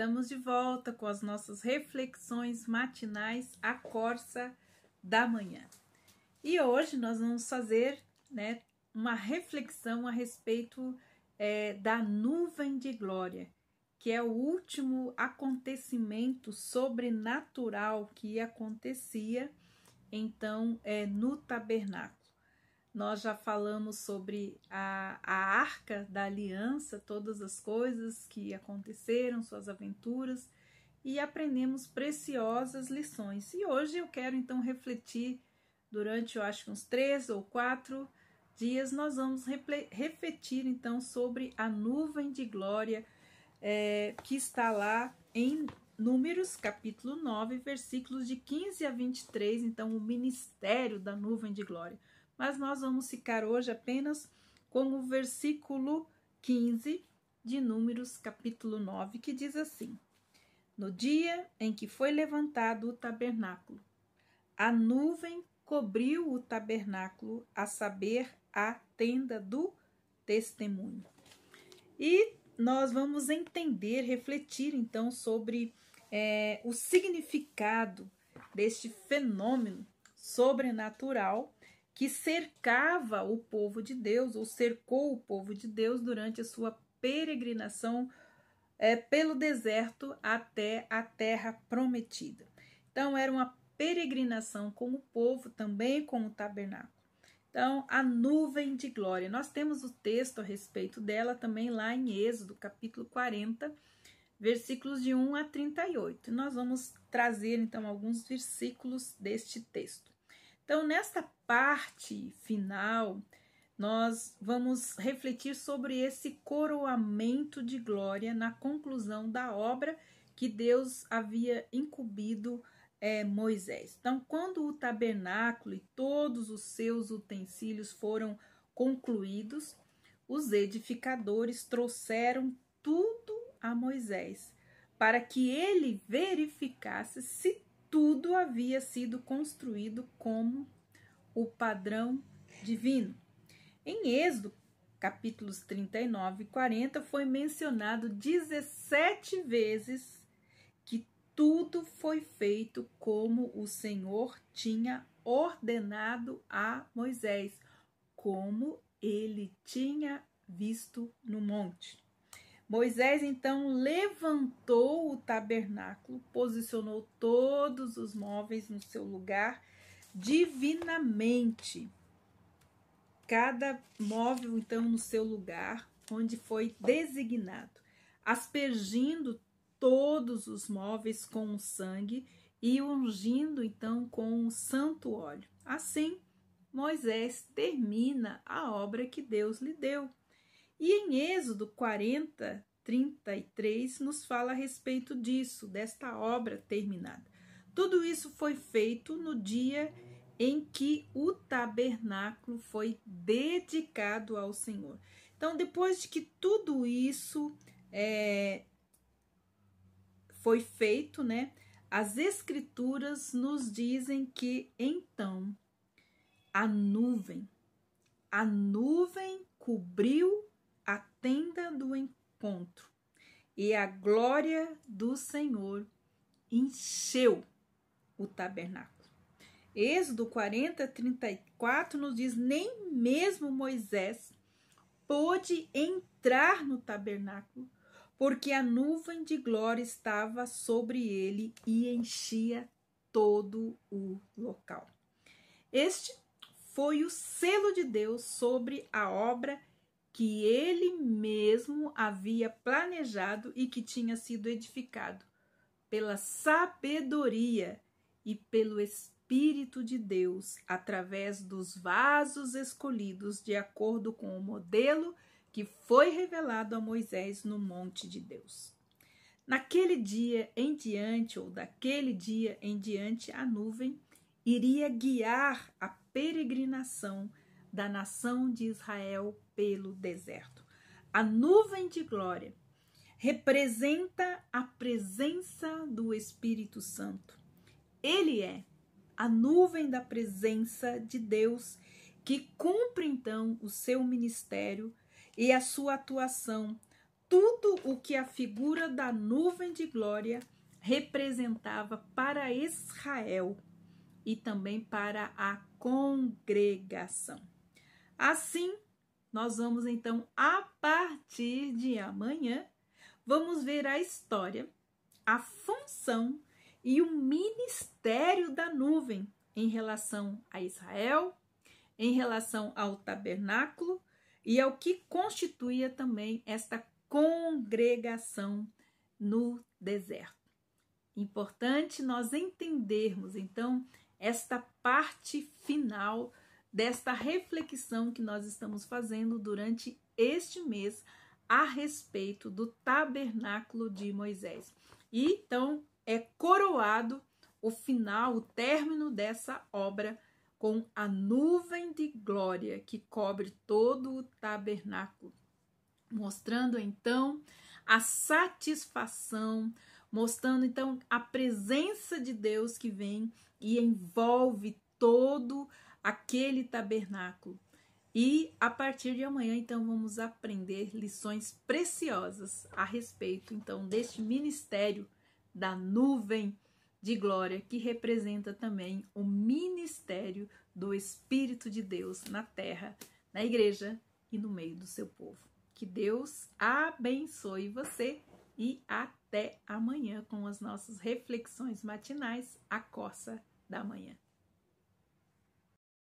Estamos de volta com as nossas reflexões matinais, a corça da manhã. E hoje nós vamos fazer né, uma reflexão a respeito é, da nuvem de glória, que é o último acontecimento sobrenatural que acontecia então é, no tabernáculo nós já falamos sobre a, a arca da aliança, todas as coisas que aconteceram, suas aventuras, e aprendemos preciosas lições. E hoje eu quero então refletir durante, eu acho que uns três ou quatro dias, nós vamos refletir então sobre a nuvem de glória é, que está lá em Números capítulo 9, versículos de 15 a 23, então o ministério da nuvem de glória mas nós vamos ficar hoje apenas com o versículo 15 de Números, capítulo 9, que diz assim: No dia em que foi levantado o tabernáculo, a nuvem cobriu o tabernáculo, a saber, a tenda do testemunho. E nós vamos entender, refletir então sobre é, o significado deste fenômeno sobrenatural que cercava o povo de Deus, ou cercou o povo de Deus durante a sua peregrinação é, pelo deserto até a terra prometida. Então, era uma peregrinação com o povo, também com o tabernáculo. Então, a nuvem de glória. Nós temos o texto a respeito dela também lá em Êxodo, capítulo 40, versículos de 1 a 38. Nós vamos trazer então alguns versículos deste texto. Então, nesta parte final, nós vamos refletir sobre esse coroamento de glória na conclusão da obra que Deus havia incumbido é, Moisés. Então, quando o tabernáculo e todos os seus utensílios foram concluídos, os edificadores trouxeram tudo a Moisés para que ele verificasse se tudo havia sido construído como o padrão divino. Em Êxodo, capítulos 39 e 40, foi mencionado 17 vezes que tudo foi feito como o Senhor tinha ordenado a Moisés, como ele tinha visto no monte. Moisés então levantou o tabernáculo, posicionou todos os móveis no seu lugar divinamente. Cada móvel então no seu lugar, onde foi designado, aspergindo todos os móveis com o sangue e ungindo então com o santo óleo. Assim, Moisés termina a obra que Deus lhe deu. E em Êxodo 40, 33, nos fala a respeito disso, desta obra terminada. Tudo isso foi feito no dia em que o tabernáculo foi dedicado ao Senhor. Então, depois de que tudo isso é, foi feito, né? As escrituras nos dizem que então a nuvem, a nuvem cobriu a tenda do encontro, e a glória do Senhor encheu o tabernáculo. Êxodo 40, 34 nos diz: nem mesmo Moisés pôde entrar no tabernáculo, porque a nuvem de glória estava sobre ele e enchia todo o local. Este foi o selo de Deus sobre a obra que ele mesmo havia planejado e que tinha sido edificado pela sabedoria e pelo Espírito de Deus, através dos vasos escolhidos de acordo com o modelo que foi revelado a Moisés no Monte de Deus. Naquele dia em diante, ou daquele dia em diante, a nuvem iria guiar a peregrinação da nação de Israel pelo deserto. A nuvem de glória representa a presença do Espírito Santo. Ele é a nuvem da presença de Deus que cumpre então o seu ministério e a sua atuação, tudo o que a figura da nuvem de glória representava para Israel e também para a congregação. Assim, nós vamos então, a partir de amanhã, vamos ver a história, a função e o ministério da nuvem em relação a Israel, em relação ao tabernáculo e ao que constituía também esta congregação no deserto. Importante nós entendermos então esta parte final desta reflexão que nós estamos fazendo durante este mês a respeito do tabernáculo de Moisés. E então é coroado o final, o término dessa obra com a nuvem de glória que cobre todo o tabernáculo, mostrando então a satisfação, mostrando então a presença de Deus que vem e envolve todo o aquele tabernáculo. E a partir de amanhã, então, vamos aprender lições preciosas a respeito, então, deste ministério da nuvem de glória, que representa também o ministério do Espírito de Deus na terra, na igreja e no meio do seu povo. Que Deus abençoe você e até amanhã com as nossas reflexões matinais, a coça da manhã.